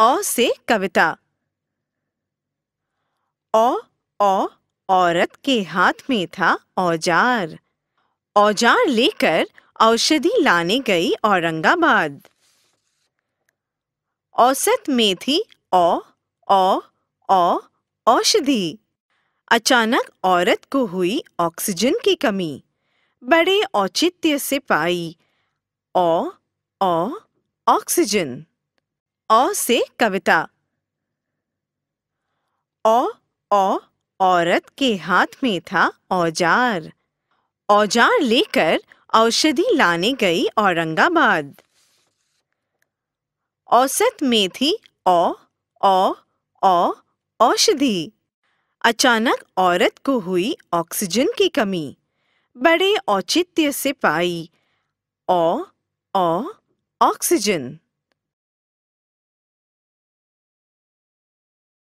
अ से कविता ओ, ओ, औरत के हाथ में था औजार औजार लेकर औषधि लाने गई औरंगाबाद औसत में थी ओ, ओ, ओ, औषधि अचानक औरत को हुई ऑक्सीजन की कमी बड़े औचित्य से पाई औ ओ, ऑक्सीजन अ से कविता औ औ औरत के हाथ में था औजार औजार लेकर औषधि लाने गई औरंगाबाद औसत में थी औ ओ ओ औषधि अचानक औरत को हुई ऑक्सीजन की कमी बड़े औचित्य से पाई ओ ओ ऑक्सीजन